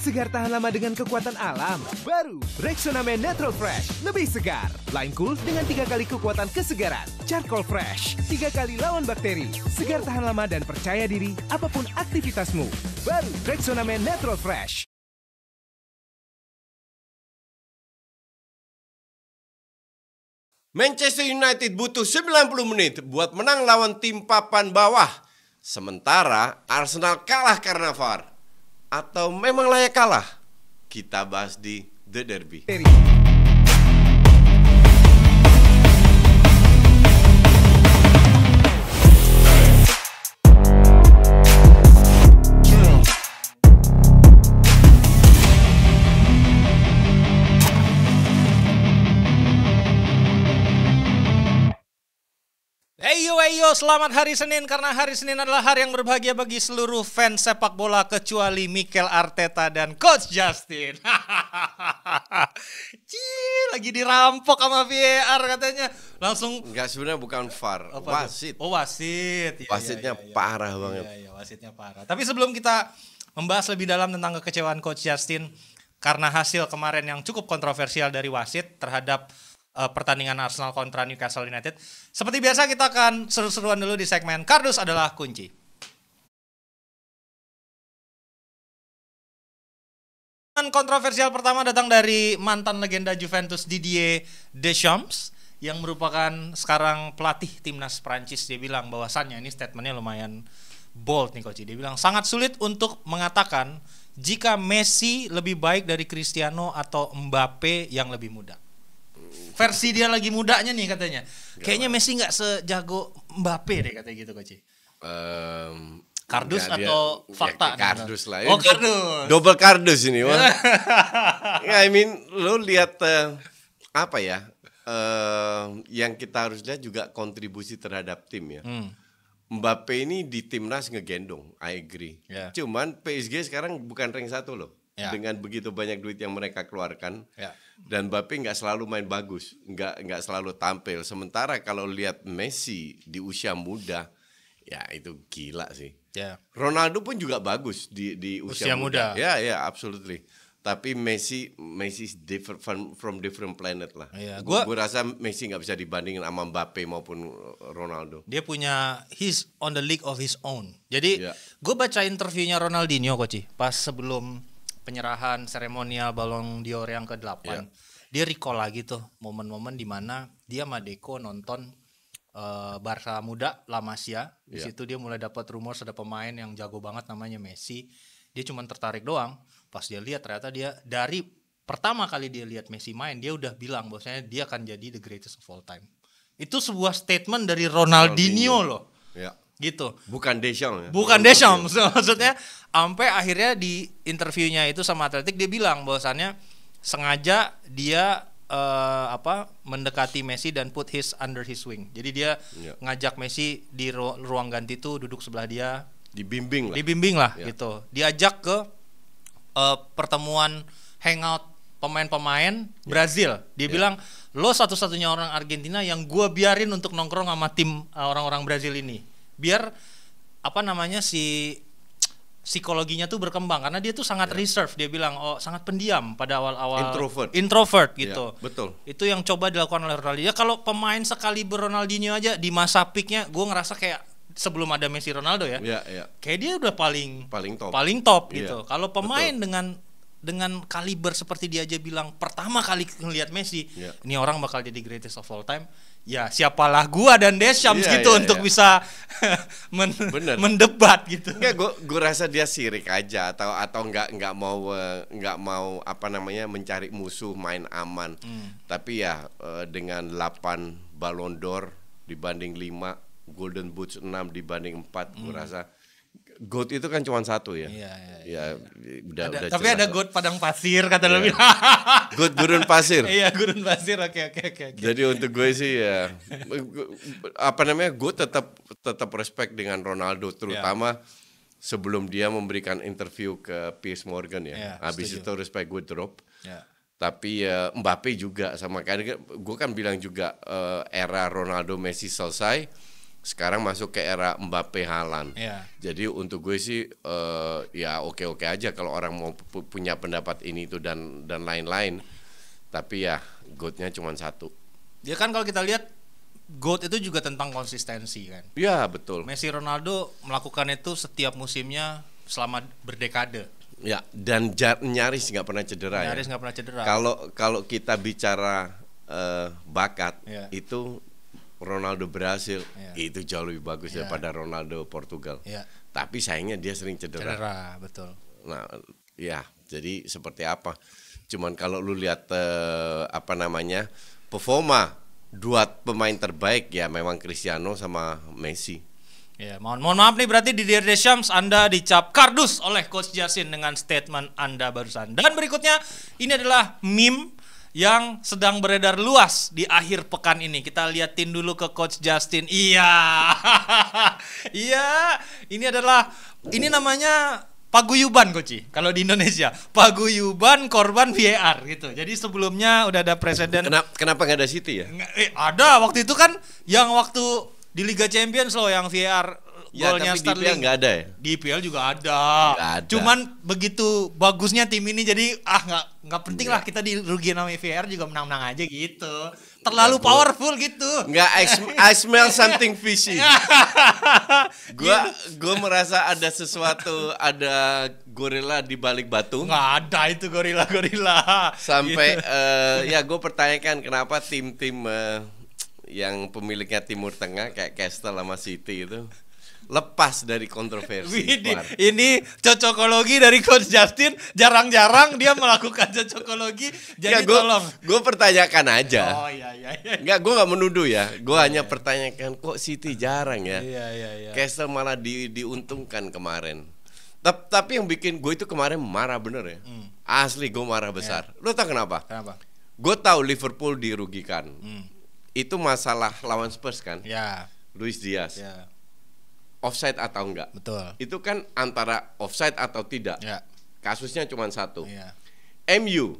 Segar tahan lama dengan kekuatan alam. Baru Rexona Men Natural Fresh. Lebih segar. Lime Cool dengan tiga kali kekuatan kesegaran. Charcoal Fresh. Tiga kali lawan bakteri. Segar tahan lama dan percaya diri apapun aktivitasmu. Baru Rexona Men Natural Fresh. Manchester United butuh 90 menit buat menang lawan tim papan bawah. Sementara Arsenal kalah karena VAR atau memang layak kalah? Kita bahas di The Derby. Derby. Ayo selamat hari Senin karena hari Senin adalah hari yang berbahagia bagi seluruh fans sepak bola kecuali Mikel Arteta dan Coach Justin. Cii, lagi dirampok sama VAR katanya. Langsung Enggak sebenarnya bukan VAR, Apa wasit. Itu? Oh, wasit. Ya, wasitnya ya, ya, parah ya, banget. Iya, iya, wasitnya parah. Tapi sebelum kita membahas lebih dalam tentang kekecewaan Coach Justin karena hasil kemarin yang cukup kontroversial dari wasit terhadap uh, pertandingan Arsenal kontra Newcastle United. Seperti biasa kita akan seru-seruan dulu di segmen Kardus adalah kunci. kontroversial pertama datang dari mantan legenda Juventus Didier Deschamps yang merupakan sekarang pelatih timnas Prancis dia bilang bahwasannya ini statementnya lumayan bold nih coach dia bilang sangat sulit untuk mengatakan jika Messi lebih baik dari Cristiano atau Mbappe yang lebih muda versi dia lagi mudanya nih katanya. Gak Kayaknya apa. Messi nggak sejago Mbappe deh katanya gitu Koci. Um, kardus ya, atau dia, fakta? Ya, kardus lah. Ya. Oh kardus. Double kardus ini Wah. yeah, I mean lo lihat uh, apa ya? Uh, yang kita harus lihat juga kontribusi terhadap tim ya. Hmm. Mbappe ini di timnas ngegendong, I agree. Yeah. Cuman PSG sekarang bukan ring satu loh. Yeah. Dengan begitu banyak duit yang mereka keluarkan. Yeah dan Mbappe nggak selalu main bagus, nggak nggak selalu tampil. Sementara kalau lihat Messi di usia muda, ya itu gila sih. Ya. Ronaldo pun juga bagus di di usia, usia muda. muda. Ya ya, absolutely. Tapi Messi Messi different from, from different planet lah. Ya, yeah. gua, gua rasa Messi nggak bisa dibandingin sama Mbappe maupun Ronaldo. Dia punya his on the league of his own. Jadi ya. gue baca interviewnya Ronaldinho Koci pas sebelum penyerahan seremonial Balon Dior yang ke-8. Yeah. Dia recall lagi tuh momen-momen di mana dia sama deko nonton uh, Barca Muda La Masia. Di yeah. situ dia mulai dapat rumor ada pemain yang jago banget namanya Messi. Dia cuma tertarik doang. Pas dia lihat ternyata dia dari pertama kali dia lihat Messi main, dia udah bilang bahwasanya dia akan jadi the greatest of all time. Itu sebuah statement dari Ronaldinho, Ronaldinho. loh. Yeah gitu. Bukan Deschamps. Ya? Bukan oh, Deschamps. Iya. Maksudnya sampai akhirnya di interviewnya itu sama Atletik dia bilang bahwasannya sengaja dia uh, apa mendekati Messi dan put his under his wing. Jadi dia yeah. ngajak Messi di ru ruang ganti itu duduk sebelah dia. Dibimbing lah. Dibimbing lah yeah. gitu. Diajak ke uh, pertemuan hangout pemain-pemain yeah. Brazil. Dia yeah. bilang lo satu-satunya orang Argentina yang gue biarin untuk nongkrong sama tim eh, orang-orang uh, Brazil ini biar apa namanya si psikologinya tuh berkembang karena dia tuh sangat yeah. reserve dia bilang oh sangat pendiam pada awal-awal introvert introvert ya, gitu yeah, betul itu yang coba dilakukan oleh Ronaldinho ya, kalau pemain sekali Ronaldinho aja di masa peaknya gue ngerasa kayak sebelum ada Messi Ronaldo ya yeah, yeah. kayak dia udah paling paling top paling top yeah. gitu kalau pemain betul. dengan dengan kaliber seperti dia aja bilang pertama kali ngelihat Messi yeah. ini orang bakal jadi greatest of all time ya siapalah gua dan Desham yeah, gitu yeah, untuk yeah. bisa men Bener. mendebat gitu. Enggak gua gua rasa dia sirik aja atau atau nggak nggak mau eh, nggak mau apa namanya mencari musuh main aman. Hmm. Tapi ya eh, dengan 8 Ballon d'Or dibanding 5 Golden Boots 6 dibanding 4 hmm. gua rasa Goat itu kan cuma satu ya. Iya, iya. Ya, iya. iya. udah, ada, udah tapi ada goat padang pasir kata yeah. Iya. lo goat gurun pasir. iya, gurun pasir. Oke, okay, oke, okay, oke. Okay, Jadi untuk gue sih ya apa namanya? Gue tetap tetap respect dengan Ronaldo terutama yeah. sebelum dia memberikan interview ke Piers Morgan ya. Yeah, Habis setuju. itu respect gue drop. Yeah. Tapi ya Mbappe juga sama kayak kan, gue kan bilang juga uh, era Ronaldo Messi selesai sekarang masuk ke era Mbappe Halan. Yeah. Jadi untuk gue sih uh, ya oke-oke aja kalau orang mau punya pendapat ini itu dan dan lain-lain. Tapi ya goatnya cuma satu. Ya kan kalau kita lihat goat itu juga tentang konsistensi kan. ya betul. Messi Ronaldo melakukan itu setiap musimnya selama berdekade. Ya dan jar nyaris nggak pernah cedera. Ya. Nyaris nggak ya. pernah cedera. Kalau kalau kita bicara uh, bakat ya. itu Ronaldo Brasil ya. itu jauh lebih bagus ya. daripada Ronaldo Portugal. Ya. Tapi sayangnya dia sering cedera. Cedera, betul. Nah, ya, jadi seperti apa? Cuman kalau lu lihat eh, apa namanya? performa dua pemain terbaik ya memang Cristiano sama Messi. Ya, mohon, mohon maaf nih berarti di Dear Deschamps Anda dicap kardus oleh Coach Jasin dengan statement Anda barusan. Dan berikutnya ini adalah meme yang sedang beredar luas di akhir pekan ini. Kita liatin dulu ke Coach Justin. Iya. iya, ini adalah ini namanya paguyuban Koci kalau di Indonesia paguyuban korban VAR gitu jadi sebelumnya udah ada presiden kenapa kenapa nggak ada City ya eh, ada waktu itu kan yang waktu di Liga Champions loh yang VAR Ya, golnya tapi Sterling nggak ada ya. Di IPL juga ada. Gak ada. Cuman begitu bagusnya tim ini jadi ah nggak nggak penting gak. lah kita dirugiin sama Vr juga menang-menang aja gitu. Terlalu gak, powerful gua. gitu. Nggak I, sm I smell something fishy. gua gitu. gue merasa ada sesuatu ada gorila di balik batu. Nggak ada itu gorila-gorila. Sampai gitu. uh, ya gue pertanyakan kenapa tim-tim eh, yang pemiliknya Timur Tengah kayak Castle sama City itu lepas dari kontroversi. Ini, ini cocokologi dari Coach Justin jarang-jarang dia melakukan cocokologi. Jadi gak, gua, tolong. Gue pertanyakan aja. Oh iya iya. iya. Gak gue gak menuduh ya. Gue oh, iya, hanya iya. pertanyakan kok City jarang ya. Iya iya iya. Kessel malah di, diuntungkan kemarin. Tapi, tapi yang bikin gue itu kemarin marah bener ya. Hmm. Asli gue marah besar. Yeah. Lo tau kenapa? Kenapa? Gue tau Liverpool dirugikan. Hmm. Itu masalah lawan Spurs kan? Ya. Luis Diaz. Ya offside atau enggak. Betul. Itu kan antara offside atau tidak. Ya. Kasusnya cuma satu. Ya. MU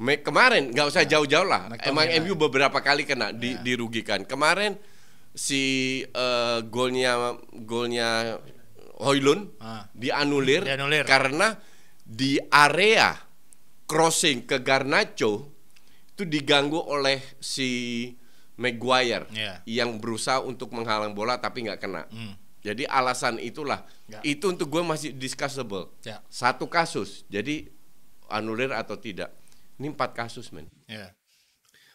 kemarin nggak usah ya. jauh-jauh lah. Emang MU beberapa kali kena di, ya. dirugikan. Kemarin si uh, golnya golnya Hoylun ah. dianulir, dianulir karena di area crossing ke Garnacho itu diganggu oleh si Maguire yeah. yang berusaha untuk menghalang bola tapi nggak kena. Hmm jadi alasan itulah ya. itu untuk gue masih discussable. Ya. Satu kasus, jadi anulir atau tidak. Ini empat kasus men. Ya.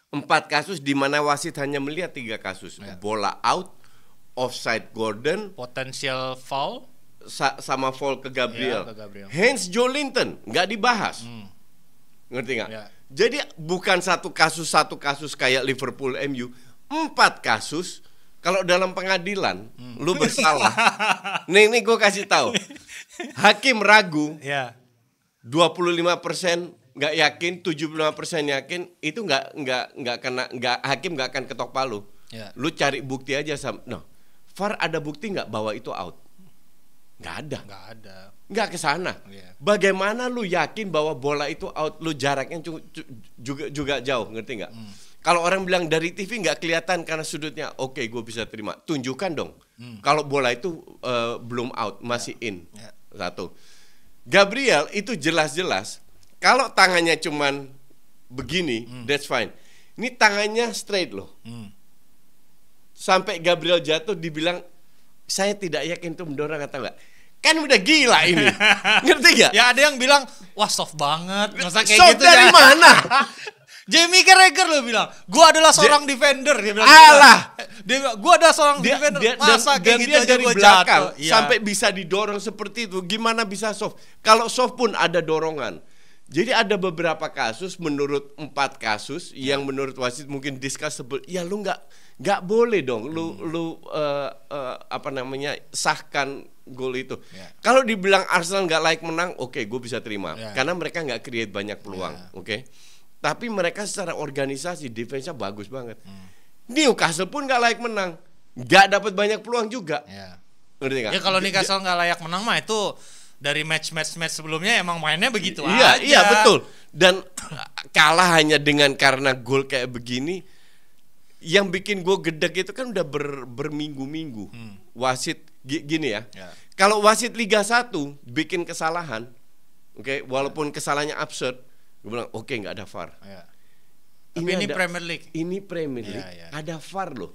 Empat kasus di mana wasit hanya melihat tiga kasus. Ya. Bola out, offside Gordon, potensial foul, sa sama foul ke Gabriel. Ya, ke Gabriel. Hans Linton nggak dibahas. Hmm. Ngerti nggak? Ya. Jadi bukan satu kasus satu kasus kayak Liverpool MU, empat kasus kalau dalam pengadilan hmm. lu bersalah. nih nih gue kasih tahu. Hakim ragu. Ya. 25% nggak yakin, 75% yakin itu nggak nggak nggak kena nggak hakim nggak akan ketok palu. Ya. Lu cari bukti aja sama. No. Far ada bukti nggak bahwa itu out? Nggak ada. Nggak ada. Nggak ke sana. Yeah. Bagaimana lu yakin bahwa bola itu out? Lu jaraknya juga juga jauh, ngerti nggak? Hmm. Kalau orang bilang dari TV nggak kelihatan karena sudutnya, oke okay, gue bisa terima. Tunjukkan dong. Hmm. Kalau bola itu uh, belum out, masih yeah. in. Yeah. Satu. Gabriel itu jelas-jelas kalau tangannya cuman begini, hmm. that's fine. Ini tangannya straight loh. Hmm. Sampai Gabriel jatuh dibilang saya tidak yakin itu mendorong atau enggak kan udah gila ini ngerti gak? ya ada yang bilang wah soft banget masa kayak so, gitu dari ya? mana Jamie Carragher lo bilang, gue adalah seorang defender dia bilang. Gitu. Alah, dia bilang, gua adalah seorang dia, defender. Dia, Masa kayak gitu dia aja dari belakang iya. sampai bisa didorong seperti itu. Gimana bisa soft? Kalau soft pun ada dorongan. Jadi ada beberapa kasus menurut empat kasus ya. yang menurut wasit mungkin discussable. Ya lu nggak nggak boleh dong lu hmm. lu uh, uh, apa namanya sahkan gol itu. Ya. Kalau dibilang Arsenal nggak like menang, oke okay, gue bisa terima Ya. karena mereka nggak create banyak peluang, ya. oke. Okay? tapi mereka secara organisasi defense-nya bagus banget. Hmm. Newcastle pun nggak layak menang, nggak dapat banyak peluang juga. Yeah. Iya. gak? Ya kalau Newcastle nggak layak menang mah itu dari match-match match sebelumnya emang mainnya begitu iya, iya aja. Iya betul. Dan kalah hanya dengan karena gol kayak begini, yang bikin gue gedek itu kan udah ber, berminggu-minggu. Hmm. Wasit gini ya. Yeah. Kalau wasit Liga 1 bikin kesalahan, oke, okay, walaupun kesalahannya absurd, gue bilang oke okay, nggak ada VAR ya. ini, Tapi ini ada, Premier League ini Premier iya, League ya, ya. ada VAR loh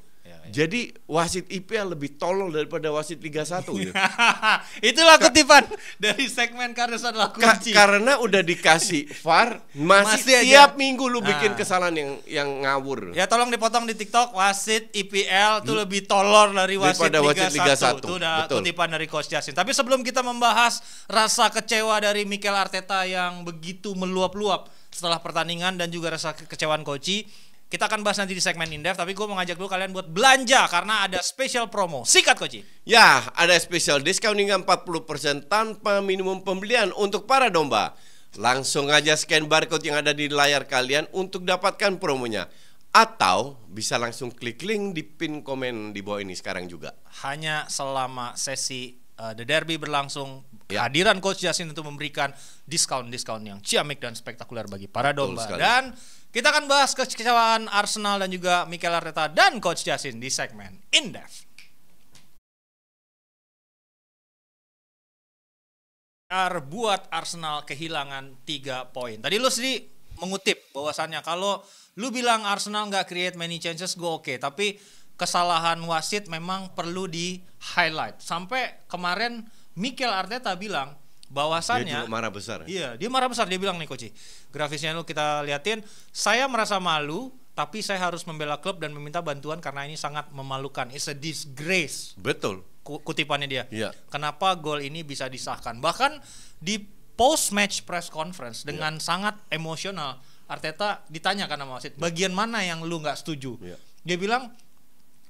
Iya. Jadi wasit IPL lebih tolol daripada wasit Liga 1 gitu. Itulah kutipan dari segmen karena adalah kunci. Ka karena udah dikasih VAR masih, masih tiap minggu lu nah. bikin kesalahan yang yang ngawur. Ya tolong dipotong di TikTok wasit IPL tuh hmm. lebih tolol dari wasit Liga, wasit Liga 1. Itu udah Betul. kutipan dari Coach Yasin. Tapi sebelum kita membahas rasa kecewa dari Mikel Arteta yang begitu meluap-luap setelah pertandingan dan juga rasa kecewaan Koci kita akan bahas nanti di segmen Indef, tapi gue mau ngajak dulu kalian buat belanja karena ada special promo. Sikat Koci. Ya, ada special diskon hingga 40% tanpa minimum pembelian untuk para domba. Langsung aja scan barcode yang ada di layar kalian untuk dapatkan promonya. Atau bisa langsung klik link di pin komen di bawah ini sekarang juga. Hanya selama sesi uh, The Derby berlangsung Ya. Hadiran Coach Justin tentu memberikan diskon-diskon yang ciamik dan spektakuler bagi para domba. Dan kita akan bahas kekecewaan Arsenal dan juga Mikel Arteta dan Coach Justin di segmen in Indef. buat Arsenal kehilangan tiga poin. Tadi lu sendiri mengutip bahwasannya kalau lu bilang Arsenal nggak create many chances gue oke, okay. tapi kesalahan wasit memang perlu di highlight. Sampai kemarin Mikel Arteta bilang bahwasannya dia marah besar. Iya, dia marah besar dia bilang nih Koci. Grafisnya lu kita liatin, saya merasa malu tapi saya harus membela klub dan meminta bantuan karena ini sangat memalukan. It's a disgrace. Betul. Kutipannya dia. Iya. Kenapa gol ini bisa disahkan? Bahkan di post match press conference dengan iya. sangat emosional Arteta ditanya karena wasit, bagian mana yang lu nggak setuju? Iya. Dia bilang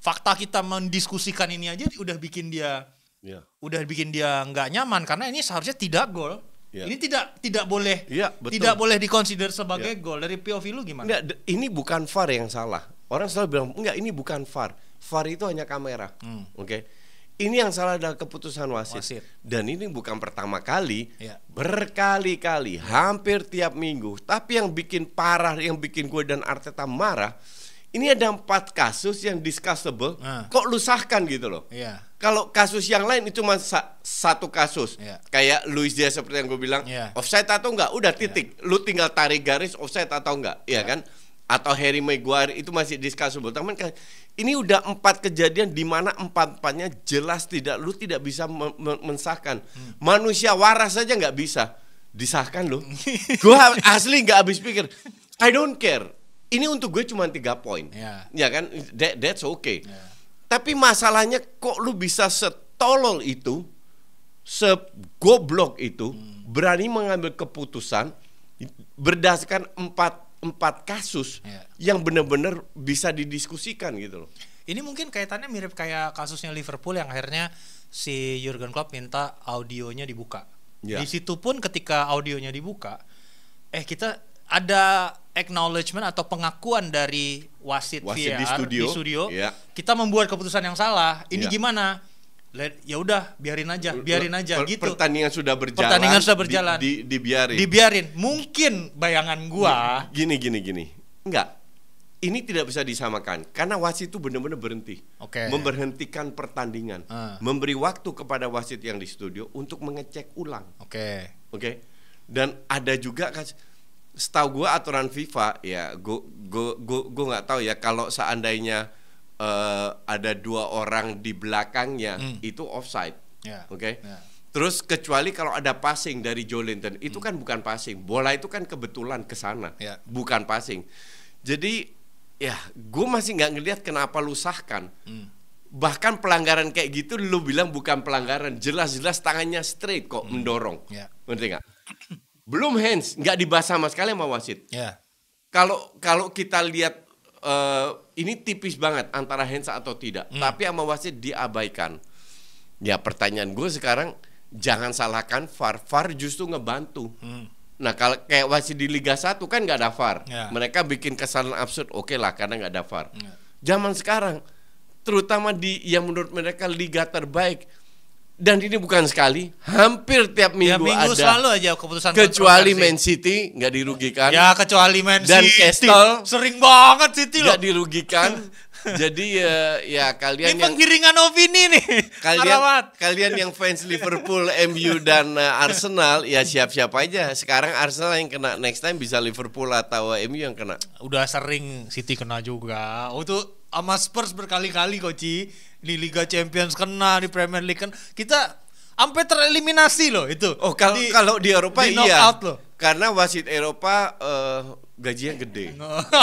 fakta kita mendiskusikan ini aja udah bikin dia yeah. udah bikin dia nggak nyaman karena ini seharusnya tidak gol. Yeah. Ini tidak tidak boleh yeah, betul. tidak boleh dikonsider sebagai yeah. gol dari POV lu gimana? Enggak, ini bukan VAR yang salah. Orang selalu bilang enggak ini bukan VAR. VAR itu hanya kamera. Hmm. Oke. Okay? Ini yang salah adalah keputusan wasit. wasit. Dan ini bukan pertama kali, ya. berkali-kali, hampir tiap minggu. Tapi yang bikin parah, yang bikin gue dan Arteta marah, ini ada empat kasus yang discussable. Nah. Kok lusahkan gitu loh? Ya kalau kasus yang lain itu cuma sa satu kasus yeah. kayak Luis Diaz seperti yang gue bilang yeah. offside atau enggak udah iya. titik yeah. lu tinggal tarik garis offside atau enggak ya iya. kan atau Harry Maguire itu masih discussable teman ini udah empat kejadian di mana empat empatnya jelas tidak lu tidak bisa mensahkan hmm. manusia waras saja nggak bisa disahkan lu. Gue asli nggak habis pikir I don't care ini untuk gue cuma tiga poin yeah. ya iya kan that, that's okay yeah tapi masalahnya kok lu bisa setolol itu, segoblok itu, hmm. berani mengambil keputusan berdasarkan empat empat kasus ya. yang benar-benar bisa didiskusikan gitu loh. Ini mungkin kaitannya mirip kayak kasusnya Liverpool yang akhirnya si Jurgen Klopp minta audionya dibuka. Ya. Di situ pun ketika audionya dibuka, eh kita ada acknowledgement atau pengakuan dari wasit, wasit VAR di studio, di studio ya. kita membuat keputusan yang salah. Ini ya. gimana? Ya udah, biarin aja, biarin aja per gitu. Pertandingan sudah berjalan. Pertandingan sudah berjalan. Di, di, dibiarin. Dibiarin. Mungkin bayangan gua. Gini gini gini. Enggak. Ini tidak bisa disamakan karena wasit itu benar-benar berhenti, okay. memberhentikan pertandingan, uh. memberi waktu kepada wasit yang di studio untuk mengecek ulang. Oke. Okay. Oke. Okay? Dan ada juga kas setahu gue aturan FIFA ya gue gue gue nggak tahu ya kalau seandainya uh, ada dua orang di belakangnya hmm. itu offside yeah. oke okay? Ya. yeah. terus kecuali kalau ada passing dari Joe Linton itu hmm. kan bukan passing bola itu kan kebetulan ke sana ya. bukan passing jadi ya gue masih nggak ngelihat kenapa lu sahkan hmm. bahkan pelanggaran kayak gitu lu bilang bukan pelanggaran jelas-jelas tangannya straight kok hmm. mendorong yeah. ngerti nggak belum hands, nggak dibahas sama sekali sama wasit. Yeah. Kalau kalau kita lihat uh, ini tipis banget antara hands atau tidak, mm. tapi sama wasit diabaikan. Ya pertanyaan gue sekarang jangan salahkan far far justru ngebantu. Mm. Nah kalau kayak wasit di Liga 1 kan nggak ada far. yeah. mereka bikin kesalahan absurd, oke okay lah karena nggak ada far. Yeah. Zaman sekarang, terutama di yang menurut mereka liga terbaik, dan ini bukan sekali, hampir tiap ya, minggu, ya, minggu ada. selalu aja keputusan kecuali Man City nggak dirugikan. Ya kecuali Man dan City. Castle sering banget City loh. Nggak dirugikan. Jadi ya, ya kalian ini yang, penggiringan opini nih. Kalian kalian yang fans Liverpool, MU dan eh, Arsenal ya siap-siap aja. Sekarang Arsenal yang kena next time bisa Liverpool atau MU yang kena. Udah sering City kena juga. Oh tuh sama Spurs berkali-kali kok Ci di Liga Champions kena di Premier League kan kita sampai tereliminasi loh itu. Oh kalau di, kalau di Eropa di iya. Loh. Karena wasit Eropa uh, eh, gajinya gede.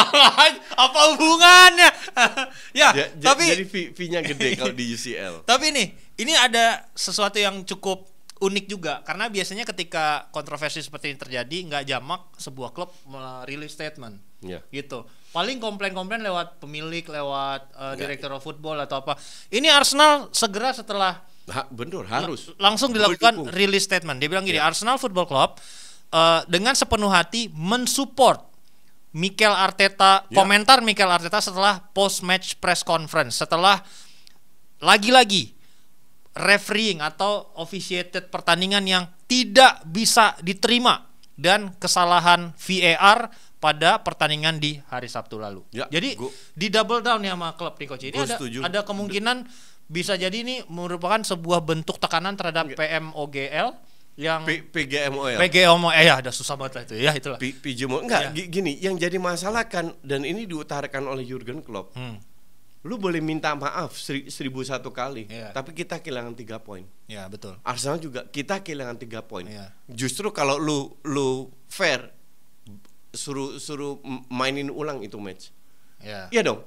Apa hubungannya? ya, ja, ja, tapi jadi fee-nya gede kalau di UCL. tapi nih, ini ada sesuatu yang cukup unik juga karena biasanya ketika kontroversi seperti ini terjadi nggak jamak sebuah klub merilis statement. Yeah. Gitu paling komplain-komplain lewat pemilik, lewat uh, direktur ya. football atau apa. Ini Arsenal segera setelah ha, bener harus langsung dilakukan release statement. Dia bilang gini, yeah. Arsenal Football Club uh, dengan sepenuh hati mensupport Mikel Arteta, yeah. komentar Mikel Arteta setelah post match press conference, setelah lagi-lagi refereeing atau officiated pertandingan yang tidak bisa diterima dan kesalahan VAR pada pertandingan di hari Sabtu lalu. Ya, jadi gua, di double down ya sama klub nih coach. Ini ada ada kemungkinan bisa jadi ini merupakan sebuah bentuk tekanan terhadap PMOGL yang P PGMOL. PGMOL eh, ya ada susah banget lah itu ya itulah. PGMO enggak ya. gini yang jadi masalah kan dan ini diutarakan oleh Jurgen Klopp. Hmm. Lu boleh minta maaf seri, seribu satu kali, yeah. tapi kita kehilangan tiga poin. Ya betul. Arsenal juga kita kehilangan tiga poin. Yeah. Justru kalau lu lu fair suruh suruh mainin ulang itu match. Iya. Yeah. Iya dong.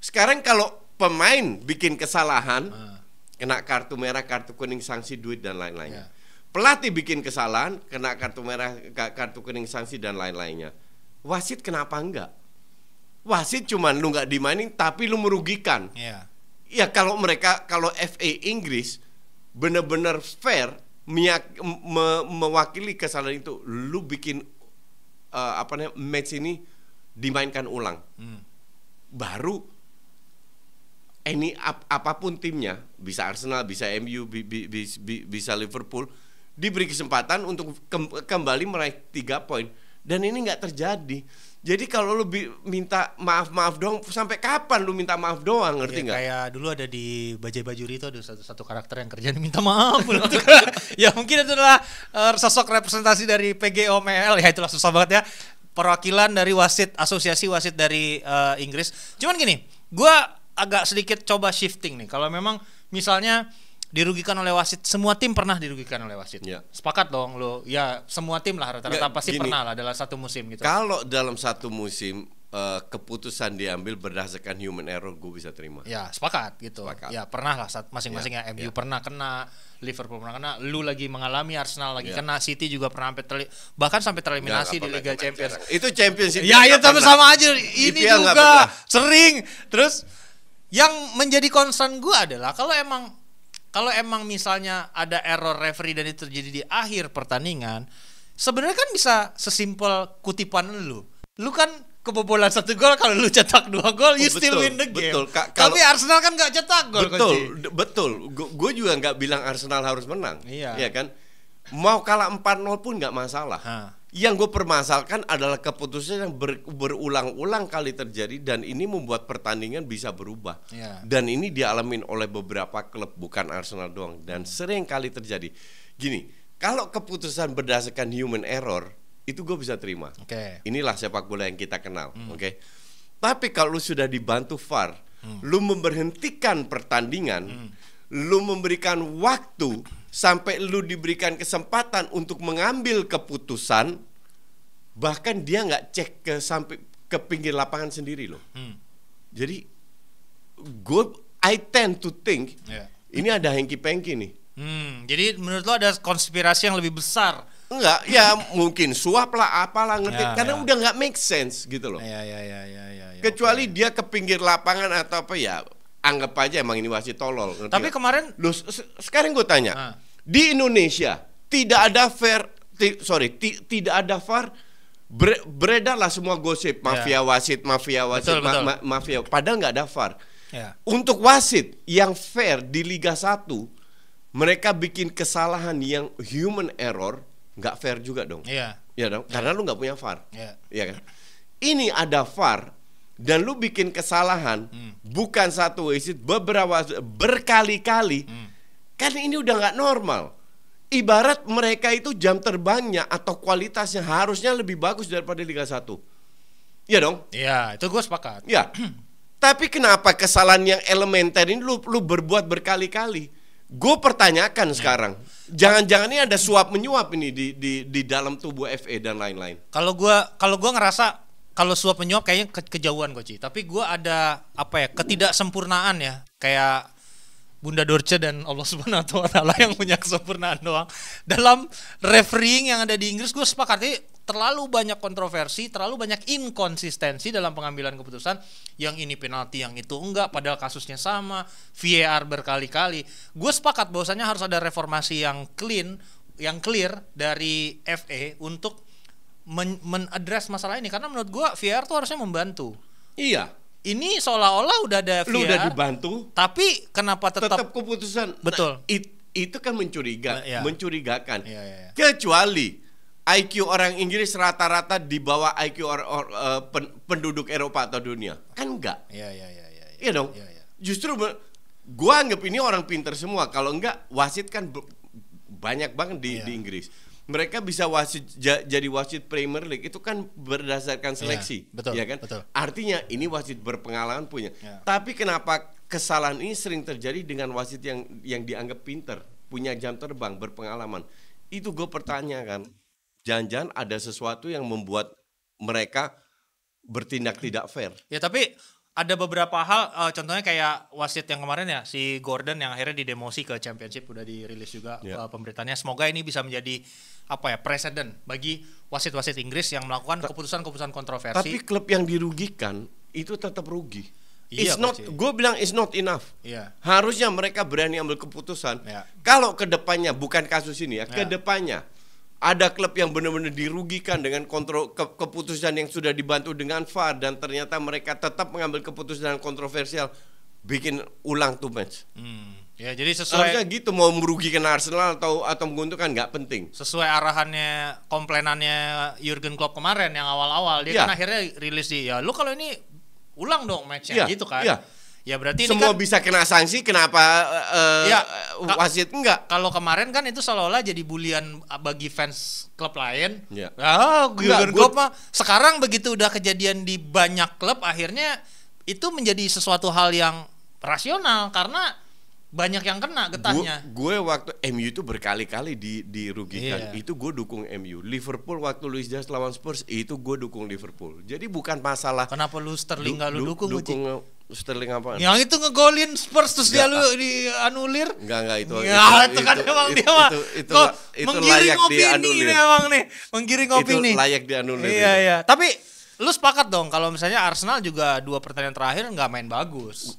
Sekarang kalau pemain bikin kesalahan, uh. kena kartu merah, kartu kuning, sanksi duit dan lain lain Yeah. Pelatih bikin kesalahan, kena kartu merah, kartu kuning, sanksi dan lain-lainnya. Wasit kenapa enggak? Wasit cuman lu nggak dimainin tapi lu merugikan. Iya. Yeah. Ya kalau mereka kalau FA Inggris benar-benar fair me, mewakili kesalahan itu, lu bikin uh, apa namanya match ini dimainkan ulang hmm. baru ini ap, apapun timnya bisa Arsenal bisa MU bi, bi, bi, bi, bisa Liverpool diberi kesempatan untuk kem, kembali meraih tiga poin dan ini nggak terjadi jadi kalau lu minta maaf-maaf dong sampai kapan lu minta maaf doang ngerti iya, nggak? Ya, kayak dulu ada di Bajai Bajuri itu ada satu, satu karakter yang kerjaan minta maaf. Kan, ya mungkin itu adalah uh, sosok representasi dari PGOML ya itulah susah banget ya. Perwakilan dari wasit asosiasi wasit dari uh, Inggris. Cuman gini, gua agak sedikit coba shifting nih. Kalau memang misalnya dirugikan oleh wasit. Semua tim pernah dirugikan oleh wasit. Ya. Sepakat dong lo. Ya semua tim lah rata-rata pasti gini, pernah lah dalam satu musim gitu. Kalau dalam satu musim uh, keputusan diambil berdasarkan human error gue bisa terima. Ya, sepakat gitu. Sepakat. Ya, pernah lah masing-masing ya, ya MU ya. pernah kena, Liverpool pernah kena, lu lagi mengalami Arsenal lagi ya. kena, City juga pernah sampai terli bahkan sampai tereliminasi di Liga Champions. Itu Champions Ya, ya sama sama aja. Ini IPL juga sering. Terus yang menjadi concern gue adalah kalau emang kalau emang misalnya ada error referee dan itu terjadi di akhir pertandingan, sebenarnya kan bisa sesimpel kutipan lu. Lu kan kebobolan satu gol kalau lu cetak dua gol you betul, still win the game. Betul. Ka kalo, Tapi Arsenal kan gak cetak gol. Betul, betul. Gue juga nggak bilang Arsenal harus menang. Iya. Iya kan. Mau kalah 4-0 pun nggak masalah. Ha yang gue permasalkan adalah keputusan yang ber, berulang-ulang kali terjadi dan ini membuat pertandingan bisa berubah yeah. dan ini dialami oleh beberapa klub bukan Arsenal doang dan sering kali terjadi gini kalau keputusan berdasarkan human error itu gue bisa terima okay. inilah sepak bola yang kita kenal hmm. oke okay? tapi kalau lu sudah dibantu VAR hmm. lu memberhentikan pertandingan hmm. lu memberikan waktu sampai lu diberikan kesempatan untuk mengambil keputusan bahkan dia nggak cek ke sampai ke pinggir lapangan sendiri loh hmm. jadi gue I tend to think yeah. ini ada hengki pengki nih hmm, jadi menurut lo ada konspirasi yang lebih besar Enggak, ya mungkin suap lah apalah ngerti ya, karena ya. udah nggak make sense gitu loh. Ya, ya, ya, ya, ya, ya Kecuali okay. dia ke pinggir lapangan atau apa ya anggap aja emang ini wasit tolol. Ngerti Tapi gak? kemarin lu sekarang gue tanya. Ah. Di Indonesia tidak ada fair ti, sorry, ti, tidak ada far bre, beredarlah semua gosip ya. mafia yeah. wasit, mafia wasit, betul, ma, betul. Ma, mafia padahal nggak ada far. Yeah. Untuk wasit yang fair di Liga 1 mereka bikin kesalahan yang human error nggak fair juga dong. Iya. Yeah. Iya dong. Yeah. Karena lu nggak punya far. Iya. Yeah. Iya kan. Ini ada far dan lu bikin kesalahan hmm. bukan satu wasit beberapa berkali-kali hmm. kan ini udah nggak normal ibarat mereka itu jam terbangnya atau kualitasnya harusnya lebih bagus daripada Liga 1 Iya dong Iya itu gue sepakat Iya Tapi kenapa kesalahan yang elementer ini lu, lu berbuat berkali-kali Gue pertanyakan iya. sekarang Jangan-jangan ini ada suap menyuap ini di, di, di dalam tubuh FA dan lain-lain Kalau gue kalau gua ngerasa kalau suap menyuap kayaknya ke kejauhan gue sih. Tapi gue ada apa ya ketidaksempurnaan ya kayak Bunda Dorce dan Allah Subhanahu wa taala yang punya kesempurnaan doang. Dalam refereeing yang ada di Inggris gue sepakati terlalu banyak kontroversi, terlalu banyak inkonsistensi dalam pengambilan keputusan. Yang ini penalti, yang itu enggak padahal kasusnya sama, VAR berkali-kali. Gue sepakat bahwasanya harus ada reformasi yang clean, yang clear dari FA untuk men masalah ini karena menurut gua VR tuh harusnya membantu. Iya. Ini seolah-olah udah ada VR. Lu udah dibantu. Tapi kenapa tetap tetap keputusan nah, Betul. Nah, it, itu kan mencurigakan, nah, iya. mencurigakan. iya, iya. iya. Kecuali IQ orang Inggris rata-rata di bawah IQ or, or, uh, pen, penduduk Eropa atau dunia. Kan enggak? Iya, iya, iya, iya. Iya, iya dong. Iya, iya. Justru gua anggap ini orang pinter semua. Kalau enggak wasit kan banyak banget di iya. di Inggris mereka bisa wasit jadi wasit Premier League itu kan berdasarkan iya, seleksi, ya, betul, ya kan? Betul. Artinya ini wasit berpengalaman punya. Ya. Tapi kenapa kesalahan ini sering terjadi dengan wasit yang yang dianggap pinter, punya jam terbang, berpengalaman? Itu gue pertanyakan. kan? jangan ada sesuatu yang membuat mereka bertindak hmm. tidak fair. Ya tapi ada beberapa hal uh, contohnya kayak wasit yang kemarin ya si Gordon yang akhirnya didemosi ke championship udah dirilis juga yeah. Ya. uh, pemberitanya semoga ini bisa menjadi apa ya presiden bagi wasit-wasit Inggris yang melakukan keputusan-keputusan kontroversi. Tapi klub yang dirugikan itu tetap rugi. Iya, it's not, gue bilang it's not enough. Iya. Harusnya mereka berani ambil keputusan. Iya. Kalau kedepannya bukan kasus ini ya, iya. kedepannya ada klub yang benar-benar dirugikan dengan kontrol ke, keputusan yang sudah dibantu dengan VAR dan ternyata mereka tetap mengambil keputusan kontroversial, bikin ulang tuh match. Hmm Ya jadi sesuai harusnya gitu mau merugikan Arsenal atau atau menguntungkan nggak penting. Sesuai arahannya komplainannya Jurgen Klopp kemarin yang awal-awal dia ya. kan akhirnya rilis di ya lu kalau ini ulang dong matchnya ya. gitu kan. Ya. Ya berarti semua kan, bisa kena sanksi kenapa uh, ya, wasit enggak? Kalau kemarin kan itu seolah-olah jadi bulian bagi fans klub lain. Iya. Ya. Ah, Jurgen Klopp mah sekarang begitu udah kejadian di banyak klub akhirnya itu menjadi sesuatu hal yang rasional karena banyak yang kena getahnya. Gue waktu MU itu berkali-kali di, dirugikan. Yeah. Itu gue dukung MU. Liverpool waktu Luis Diaz lawan Spurs itu gue dukung Liverpool. Jadi bukan masalah. Kenapa lu Sterling gak lu du, dukung? Dukung Uji? Eh, Sterling apa? Yang itu ngegolin Spurs terus gak, dia lu dianulir. Enggak enggak itu. Ya itu, itu kan itu, emang dia mah. Itu, itu, itu, itu menggiring layak opini dianulir. nih emang nih, menggiring opini. Itu layak dianulir. Iya gitu. iya. Tapi lu sepakat dong kalau misalnya Arsenal juga dua pertandingan terakhir nggak main bagus.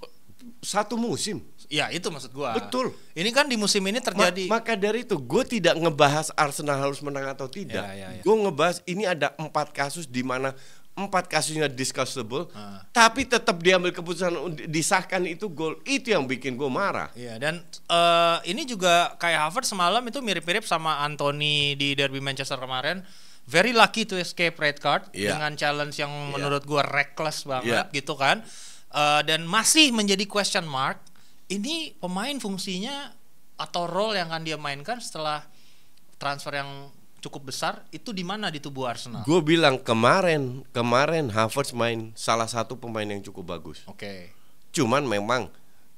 Satu musim Ya itu maksud gue Betul. Ini kan di musim ini terjadi. Ma maka dari itu gue tidak ngebahas Arsenal harus menang atau tidak. Ya, ya, ya. Gue ngebahas ini ada empat kasus di mana empat kasusnya discussable, ah. tapi tetap diambil keputusan disahkan itu gol itu yang bikin gue marah. Iya dan uh, ini juga kayak Harvard semalam itu mirip-mirip sama Anthony di Derby Manchester kemarin. Very lucky to escape red card yeah. dengan challenge yang yeah. menurut gue reckless banget yeah. gitu kan. Uh, dan masih menjadi question mark ini pemain fungsinya atau role yang akan dia mainkan setelah transfer yang cukup besar itu di mana di tubuh Arsenal? Gue bilang kemarin kemarin Havertz main salah satu pemain yang cukup bagus. Oke. Okay. Cuman memang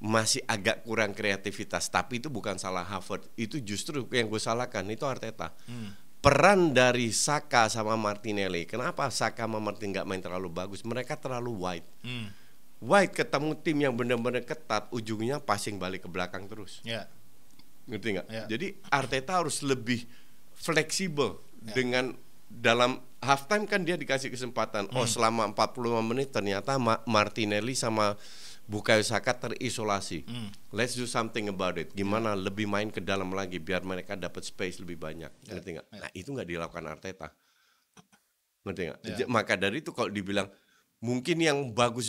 masih agak kurang kreativitas tapi itu bukan salah Havertz itu justru yang gue salahkan itu Arteta. Hmm. Peran dari Saka sama Martinelli. Kenapa Saka sama Martin nggak main terlalu bagus? Mereka terlalu wide. Hmm White ketemu tim yang benar-benar ketat, ujungnya passing balik ke belakang terus. Ya. Ngerti nggak? Ya. Jadi Arteta harus lebih fleksibel ya. dengan dalam halftime kan dia dikasih kesempatan. Oh, hmm. Oh, selama 45 menit ternyata Ma Martinelli sama Bukayo Saka terisolasi. Hmm. Let's do something about it. Gimana ya. lebih main ke dalam lagi biar mereka dapat space lebih banyak. Ya. Ngerti nggak? Ya. Nah, itu nggak dilakukan Arteta. Ngerti nggak? Ya. Maka dari itu kalau dibilang mungkin yang bagus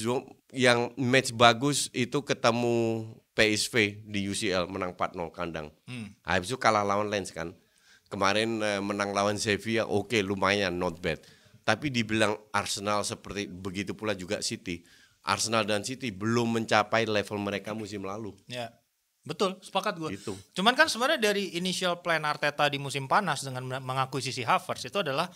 yang match bagus itu ketemu PSV di UCL menang 4-0 kandang. Hmm. Nah, habis itu kalah lawan Lens kan. Kemarin eh, menang lawan Sevilla oke okay, lumayan not bad. Tapi dibilang Arsenal seperti begitu pula juga City. Arsenal dan City belum mencapai level mereka musim lalu. Ya. Betul, sepakat gue. Itu. Cuman kan sebenarnya dari initial plan Arteta di musim panas dengan mengakuisisi Havertz itu adalah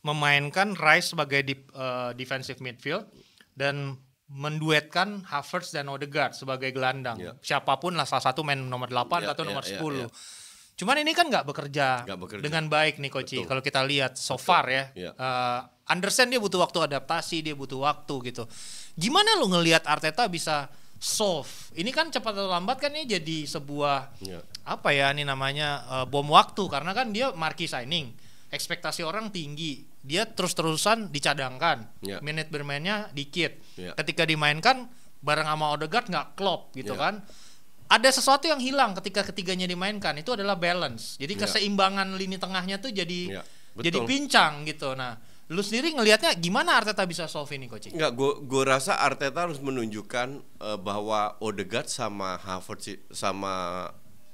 memainkan Rice sebagai deep, uh, eh, defensive midfield dan menduetkan Havertz dan Odegaard sebagai gelandang. Yeah. Siapapun lah salah satu main nomor 8 yeah, atau nomor yeah, 10. Yeah, ya, yeah. Cuman ini kan nggak bekerja, bekerja dengan baik nih Koci. Kalau kita lihat so Betul. far ya. Yeah. Ya. Uh, Anderson dia butuh waktu adaptasi, dia butuh waktu gitu. Gimana lu ngelihat Arteta bisa solve? Ini kan cepat atau lambat kan ini jadi sebuah yeah. apa ya ini namanya uh, bom waktu karena kan dia marquee signing. Ekspektasi orang tinggi dia terus-terusan dicadangkan, yeah. menit bermainnya dikit. Yeah. Ketika dimainkan bareng sama Odegaard nggak klop gitu yeah. kan. Ada sesuatu yang hilang ketika ketiganya dimainkan itu adalah balance. Jadi ya. keseimbangan lini tengahnya tuh jadi yeah. Ya, jadi pincang gitu. Nah, lu sendiri ngelihatnya gimana Arteta bisa solve ini coach? Enggak, gua gua rasa Arteta harus menunjukkan uh, bahwa Odegaard sama Havertz sama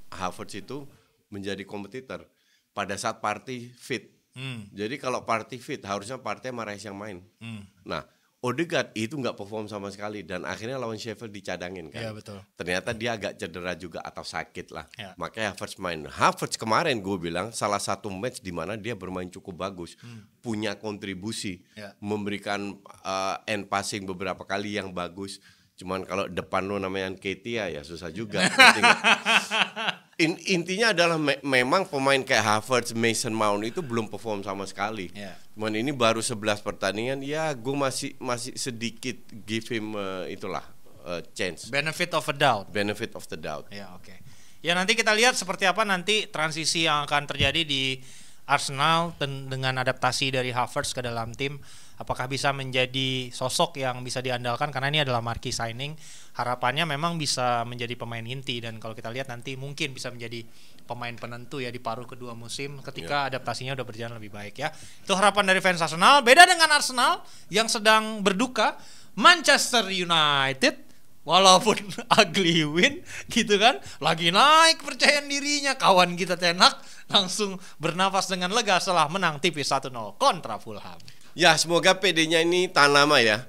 Havertz itu menjadi kompetitor pada saat party fit Hmm. Jadi kalau party fit harusnya partai Marais yang main. Hmm. Nah, Odegaard itu nggak perform sama sekali dan akhirnya lawan Sheffield dicadangin kan. Ya, betul. Ternyata dia agak cedera juga atau sakit lah. Ya. Makanya Havertz main. Havertz kemarin gue bilang salah satu match di mana dia bermain cukup bagus, hmm. punya kontribusi, ya. memberikan uh, end passing beberapa kali yang bagus. Cuman kalau depan lo namanya Ketia ya susah juga. in, intinya adalah me memang pemain kayak Havertz, Mason Mount itu belum perform sama sekali. Yeah. Cuman ini baru 11 pertandingan, ya gue masih masih sedikit give him uh, itulah uh, chance. Benefit of a doubt. Benefit of the doubt. Ya yeah, oke. Okay. Ya nanti kita lihat seperti apa nanti transisi yang akan terjadi di Arsenal dengan adaptasi dari Havertz ke dalam tim apakah bisa menjadi sosok yang bisa diandalkan karena ini adalah marquee signing harapannya memang bisa menjadi pemain inti dan kalau kita lihat nanti mungkin bisa menjadi pemain penentu ya di paruh kedua musim ketika yeah. adaptasinya udah berjalan lebih baik ya itu harapan dari fans Arsenal beda dengan Arsenal yang sedang berduka Manchester United walaupun ugly win gitu kan lagi naik percayaan dirinya kawan kita Tenak langsung bernafas dengan lega setelah menang tipis 1-0 kontra Fulham. Ya semoga PD-nya ini tahan lama ya.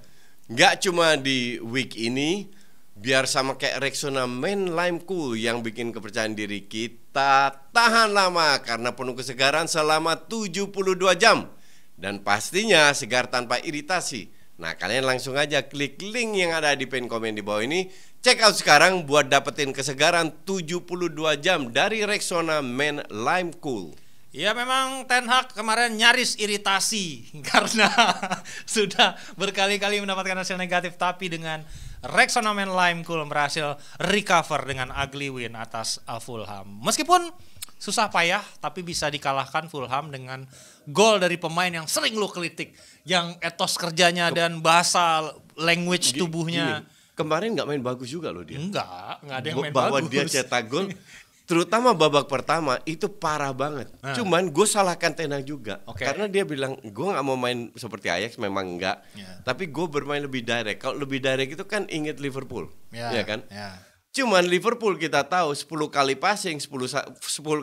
Gak cuma di week ini, biar sama kayak Rexona main lime cool yang bikin kepercayaan diri kita tahan lama karena penuh kesegaran selama 72 jam. Dan pastinya segar tanpa iritasi. Nah kalian langsung aja klik link yang ada di pin komen di bawah ini Check out sekarang buat dapetin kesegaran 72 jam dari Rexona Men Lime Cool Ya memang Ten Hag kemarin nyaris iritasi karena sudah berkali-kali mendapatkan hasil negatif tapi dengan Rexonomen Lime Cool berhasil recover dengan ugly win atas Fulham. Meskipun susah payah tapi bisa dikalahkan Fulham dengan gol dari pemain yang sering lu kritik, yang etos kerjanya dan bahasa language tubuhnya. Gini, iya, Kemarin nggak main bagus juga loh dia. Enggak, nggak ada yang main Bahwa bagus. Bahwa dia cetak gol terutama babak pertama itu parah banget. Hmm. Cuman gue salahkan Tenang juga okay. karena dia bilang gue nggak mau main seperti Ajax memang enggak. Yeah. Tapi gue bermain lebih direct. Kalau lebih direct itu kan inget Liverpool, yeah. ya iya kan? Yeah. Cuman Liverpool kita tahu 10 kali passing, 10 10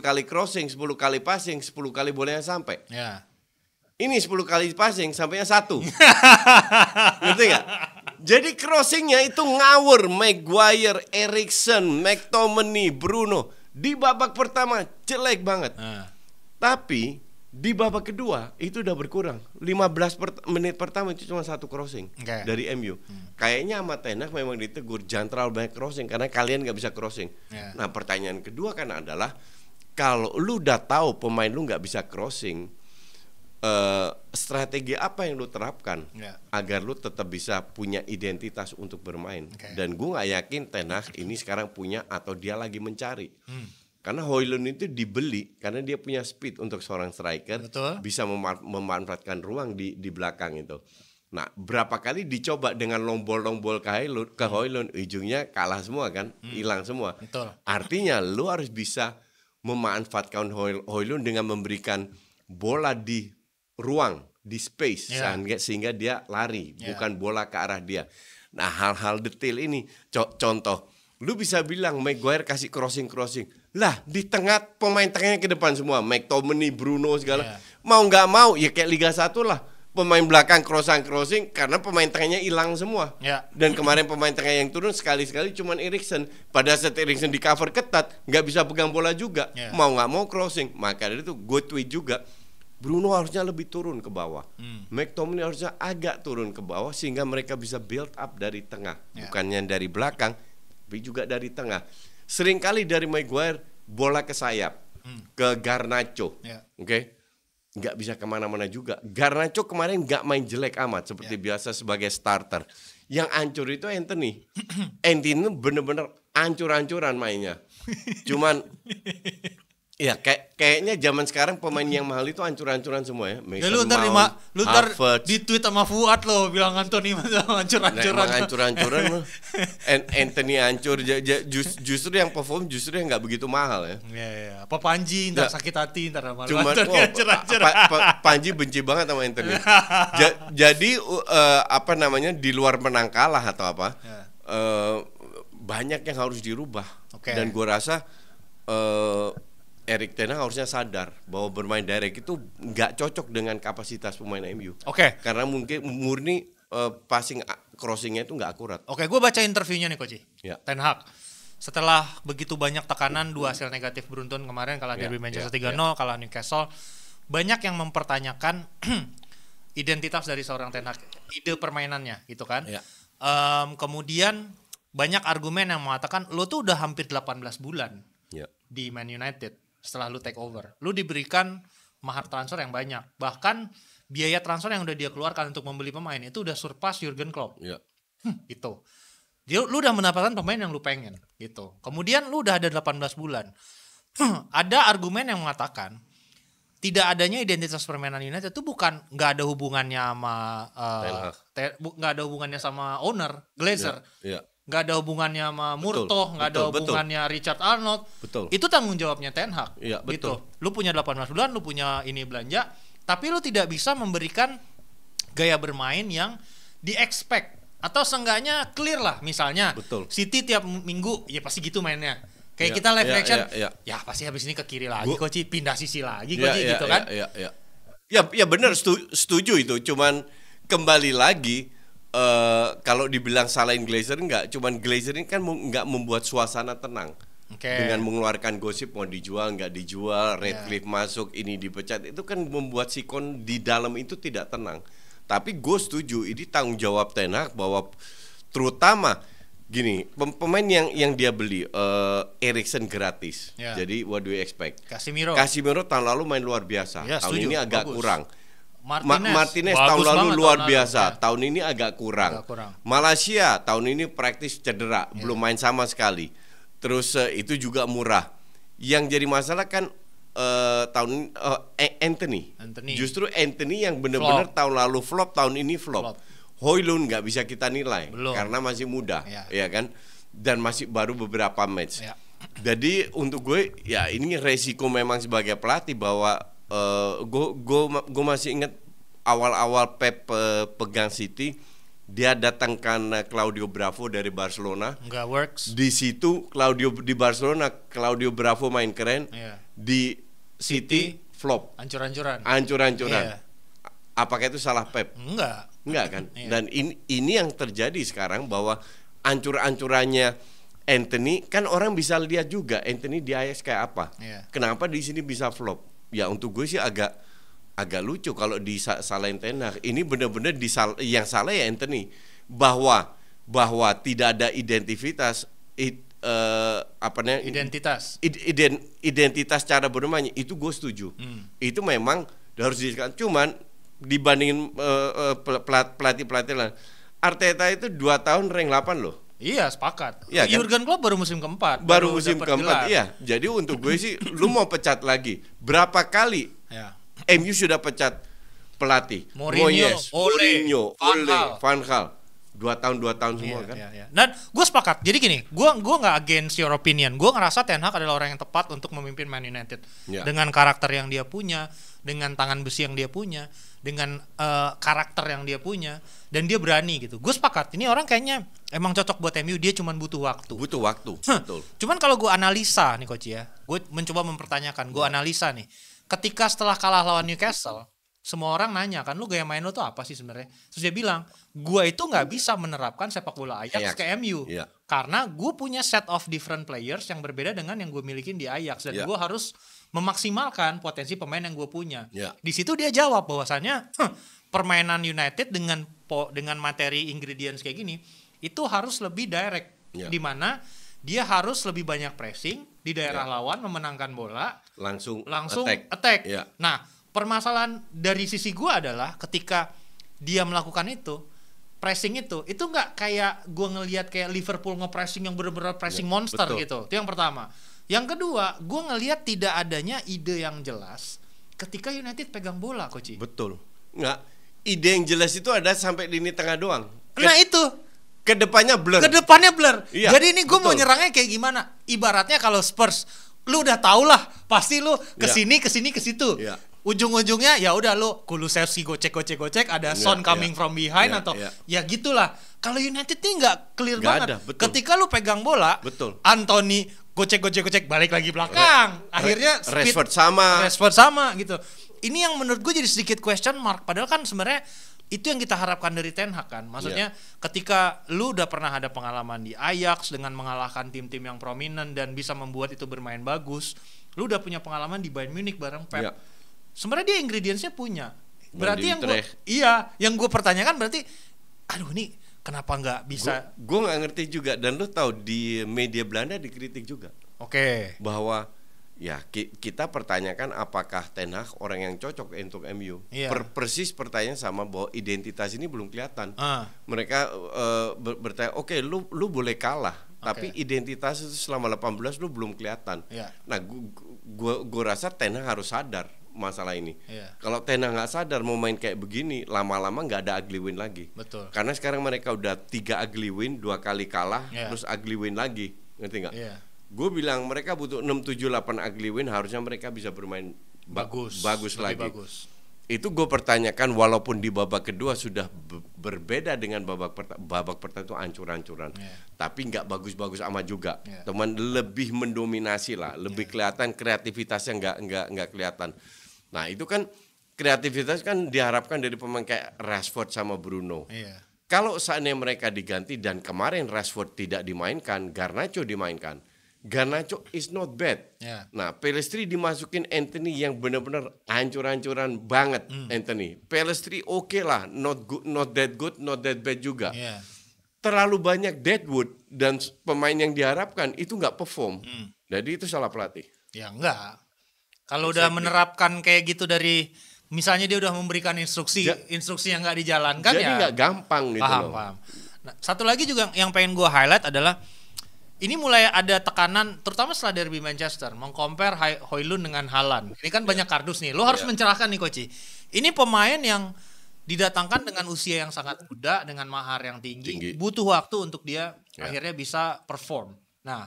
kali crossing, 10 kali passing, 10 kali bolanya sampai. Yeah. Ini 10 kali passing sampainya satu. Ngerti gak? Jadi crossingnya itu ngawur Maguire, Erikson, McTominay, Bruno di babak pertama jelek banget. Uh. Tapi di babak kedua itu udah berkurang 15 per, menit pertama itu cuma satu crossing okay. dari MU hmm. kayaknya sama Tenak memang ditegur jangan terlalu banyak crossing karena kalian nggak bisa crossing yeah. nah pertanyaan kedua kan adalah kalau lu udah tahu pemain lu nggak bisa crossing Eh, strategi apa yang lu terapkan yeah. agar lu tetap bisa punya identitas untuk bermain okay. dan gue nggak yakin Tenag ini sekarang punya atau dia lagi mencari hmm. karena Hoylund itu dibeli karena dia punya speed untuk seorang striker Betul. bisa mema memanfaatkan ruang di di belakang itu Nah, berapa kali dicoba dengan lombol-lombol ke Hoylund, ke hmm. Hoylund ujungnya kalah semua kan, hmm. hilang semua. Betul. Artinya lu harus bisa memanfaatkan Hoylund dengan memberikan bola di ruang di space yeah. sehingga, sehingga dia lari yeah. bukan bola ke arah dia. Nah hal-hal detail ini co contoh lu bisa bilang Maguire kasih crossing crossing lah di tengah pemain tengahnya ke depan semua McTominay Bruno segala yeah. mau nggak mau ya kayak Liga satu lah pemain belakang crossing crossing karena pemain tengahnya hilang semua yeah. dan kemarin pemain tengah yang turun sekali sekali cuman Erikson pada saat Erikson di cover ketat nggak bisa pegang bola juga yeah. mau nggak mau crossing maka dari itu gue tweet juga Bruno harusnya lebih turun ke bawah. Hmm. McTominay harusnya agak turun ke bawah sehingga mereka bisa build up dari tengah, yeah. bukannya dari belakang, tapi juga dari tengah. Seringkali dari Maguire bola ke sayap, hmm. ke Garnacho, yeah. oke? Okay? Nggak bisa kemana-mana juga. Garnacho kemarin nggak main jelek amat seperti yeah. biasa sebagai starter. Yang ancur itu Anthony. Anthony bener-bener ancur-ancuran mainnya. Cuman Ya kayak kayaknya zaman sekarang pemain yang mahal itu hancur-hancuran semua ya. Mason ya lu ntar Mount, lu ntar di tweet sama Fuad lo bilang Anthony hancur-hancuran. Nah, hancur-hancuran lo. Anthony hancur justru yang perform justru yang nggak begitu mahal ya. Iya, iya. Apa Panji ntar sakit hati ntar sama Cuma, Anthony oh, hancur-hancur. Pa, pa, Panji benci banget sama Anthony. ja, jadi uh, apa namanya di luar menang kalah atau apa? Ya. Uh, banyak yang harus dirubah. Okay. Dan gue rasa uh, Erik Ten Hag harusnya sadar bahwa bermain direct itu nggak cocok dengan kapasitas pemain MU. Oke. Okay. Karena mungkin murni uh, passing ah, crossingnya itu nggak akurat. Oke, okay, gue baca interviewnya nih Koji. Ya. Ten Hag setelah begitu banyak tekanan dua hasil negatif beruntun kemarin kalah yeah, derby Manchester yeah, 3-0 yeah. kalah Newcastle banyak yang mempertanyakan identitas dari seorang Ten Hag ide permainannya gitu kan yeah. Ya. um, kemudian banyak argumen yang mengatakan lo tuh udah hampir 18 bulan yeah. di Man United setelah lu take over. Lu diberikan mahar transfer yang banyak. Bahkan biaya transfer yang udah dia keluarkan untuk membeli pemain itu udah surpass Jurgen Klopp. Iya. Hmm, itu. Dia lu udah mendapatkan pemain yang lu pengen gitu. Kemudian lu udah ada 18 bulan. ada argumen yang mengatakan tidak adanya identitas permainan United itu bukan nggak ada hubungannya sama eh, nggak uh, ada hubungannya sama owner Glazer. Yeah, yeah nggak ada hubungannya sama Murto, nggak ada hubungannya betul. Richard Arnold. Betul. Itu tanggung jawabnya Ten Hag. Iya, gitu. betul. Gitu. Lu punya 18 bulan, lu punya ini belanja, tapi lu tidak bisa memberikan gaya bermain yang di expect atau seenggaknya clear lah misalnya betul. City tiap minggu ya pasti gitu mainnya. Kayak ya, kita live ya, action, ya, ya. ya pasti habis ini ke kiri lagi, Bu. Koci pindah sisi lagi, Koci ya, iya, gitu ya, kan? Iya, iya, ya, ya, ya. ya, ya benar setuju, setuju itu. Cuman kembali lagi Eh, kalau dibilang salahin Glazer nggak, cuman Glazer ini kan nggak membuat suasana tenang. Okay. Dengan mengeluarkan gosip mau dijual nggak dijual, iya. Red yeah. masuk, ini dipecat, itu kan membuat sikon di dalam itu tidak tenang. Tapi gue setuju ini tanggung jawab tenak bahwa terutama gini pemain yang yang dia beli uh, eh, Erikson gratis. Yeah. Jadi what do you expect? Casimiro. Casimiro tahun lalu main luar biasa. Yeah, tahun setuju. ini agak Bagus. kurang Martinez, Ma Martinez tahun lalu luar tahun biasa. Lalu, ya. Tahun ini agak kurang. agak kurang. Malaysia tahun ini praktis cedera, yeah. belum main sama sekali. Terus uh, itu juga murah. Yang jadi masalah kan uh, tahun uh, Anthony. Anthony. Justru Anthony yang benar-benar tahun lalu flop, tahun ini flop. flop. Hoylun nggak bisa kita nilai belum. karena masih muda, yeah. ya iya kan? Dan masih baru beberapa match. Yeah. Jadi untuk gue ya ini resiko memang sebagai pelatih bahwa gue uh, gue gue masih ingat awal-awal Pep uh, pegang City dia datangkan Claudio Bravo dari Barcelona. Enggak works. Di situ Claudio di Barcelona Claudio Bravo main keren. Yeah. Di City, City flop. Ancur-ancuran. Ancur-ancuran. Yeah. Apakah itu salah Pep? Enggak. Enggak kan? Yeah. Dan ini ini yang terjadi sekarang bahwa ancur-ancurannya Anthony kan orang bisa lihat juga Anthony di Ajax kayak apa. Yeah. Kenapa di sini bisa flop? ya untuk gue sih agak agak lucu kalau di disalahin Tenar. Ini benar-benar disal yang salah ya Anthony bahwa bahwa tidak ada identitas it, uh, apa namanya identitas id, ident, identitas cara bermainnya itu gue setuju. Hmm. Itu memang harus dijelaskan. Cuman dibandingin uh, eh, eh, pelatih pelatih lah Arteta itu dua tahun rank 8 loh. Iya sepakat. Ya, kan? Jurgen Klopp baru musim keempat. Baru, baru musim keempat, gelar. iya. Jadi untuk gue sih, lu mau pecat lagi berapa kali? Ya. MU sudah pecat pelatih. Mourinho, Moyes, oh, Ole, Mourinho, Ole, Van Gaal. Dua tahun, dua tahun semua iya, kan. Iya, iya. Dan gue sepakat. Jadi gini, gue gue nggak against your opinion. Gue ngerasa Ten Hag adalah orang yang tepat untuk memimpin Man United ya. dengan karakter yang dia punya, dengan tangan besi yang dia punya dengan uh, karakter yang dia punya dan dia berani gitu. Gue sepakat ini orang kayaknya emang cocok buat MU dia cuman butuh waktu. Butuh waktu. Betul. cuman kalau gue analisa nih coach ya, gue mencoba mempertanyakan, gue iya. analisa nih. Ketika setelah kalah lawan Newcastle, semua orang nanya kan lu gaya main lu tuh apa sih sebenarnya? Terus dia bilang, gue itu nggak bisa menerapkan sepak bola Ajax, Ajax. ke MU iya. karena gue punya set of different players yang berbeda dengan yang gue milikin di Ajax dan iya. gue harus memaksimalkan potensi pemain yang gue punya. Ya. Di situ dia jawab bahwasannya permainan United dengan po, dengan materi ingredients kayak gini itu harus lebih direct, ya. di mana dia harus lebih banyak pressing di daerah ya. lawan memenangkan bola langsung langsung attack. attack. Ya. Nah permasalahan dari sisi gue adalah ketika dia melakukan itu pressing itu itu nggak kayak gue ngelihat kayak Liverpool ngepressing yang benar-benar pressing ya, monster betul. gitu itu yang pertama yang kedua, gue ngelihat tidak adanya ide yang jelas ketika United pegang bola, Koci. Betul. Enggak. Ide yang jelas itu ada sampai lini tengah doang. Ke nah itu. Kedepannya blur. Kedepannya blur. Iya, Jadi ini gue mau nyerangnya kayak gimana? Ibaratnya kalau Spurs, lu udah tau lah, pasti lu kesini, iya. yeah. kesini, kesitu. Yeah ujung-ujungnya ya udah lo Kulusevski gocek gocek gocek ada yeah, sound iya. coming from behind yeah, atau yeah. ya gitulah kalau United ini nggak clear gak banget ada, betul. ketika lu pegang bola betul Anthony gocek gocek gocek balik lagi belakang akhirnya speed, Rashford sama Rashford sama gitu ini yang menurut gue jadi sedikit question mark padahal kan sebenarnya itu yang kita harapkan dari Ten Hag kan maksudnya yeah. ketika lu udah pernah ada pengalaman di Ajax dengan mengalahkan tim-tim yang prominent dan bisa membuat itu bermain bagus lu udah punya pengalaman di Bayern Munich bareng Pep yeah. sebenarnya dia ingredientsnya punya berarti yang gue iya yang gue pertanyakan berarti aduh nih kenapa nggak bisa? Gue nggak ngerti juga dan lu tahu di media Belanda dikritik juga. Oke. Okay. Bahwa ya ki kita pertanyakan apakah Ten Hag orang yang cocok untuk MU. Yeah. Per persis pertanyaan sama bahwa identitas ini belum kelihatan. Uh. Mereka uh, ber bertanya, "Oke, okay, lu lu boleh kalah, okay. tapi identitas itu selama 18 lu belum kelihatan." Yeah. Nah, gua, gua gua rasa Ten harus sadar masalah ini. Yeah. Kalau Tena nggak sadar mau main kayak begini, lama-lama nggak ada ugly win lagi. Betul. Karena sekarang mereka udah tiga ugly win, dua kali kalah, yeah. terus ugly win lagi, ngerti nggak? Yeah. Gue bilang mereka butuh 6, 7, 8 ugly win, harusnya mereka bisa bermain ba bagus, bagus lagi. Bagus. Itu gue pertanyakan, walaupun di babak kedua sudah berbeda dengan babak pertama, babak pertama itu ancur-ancuran, yeah. tapi nggak bagus-bagus sama juga. Yeah. Teman lebih mendominasi lah, iya. lebih yeah. kelihatan kreativitasnya nggak nggak nggak kelihatan. Nah itu kan kreativitas kan diharapkan dari pemain kayak Rashford sama Bruno. Iya. Kalau saatnya mereka diganti dan kemarin Rashford tidak dimainkan, Garnacho dimainkan. Garnacho is not bad. Yeah. Nah, Pelestri dimasukin Anthony yang benar-benar hancur-hancuran banget mm. Anthony. Pelestri oke okay lah, not good, not that good, not that bad juga. Yeah. Terlalu banyak deadwood dan pemain yang diharapkan itu nggak perform. Mm. Jadi itu salah pelatih. Ya enggak. Kalau udah menerapkan kayak gitu dari misalnya dia udah memberikan instruksi, ja, instruksi yang nggak dijalankan jadi ya. Jadi nggak gampang gitu paham, loh. Paham. Nah, satu lagi juga yang pengen gue highlight adalah ini mulai ada tekanan terutama setelah derby Manchester mengcompare Hoylun dengan Halan. Ini kan iya. banyak kardus nih. Lo harus yeah. mencerahkan nih Koci. Ini pemain yang didatangkan dengan usia yang sangat muda dengan mahar yang tinggi, tinggi. butuh waktu untuk dia yeah. akhirnya bisa perform. Nah,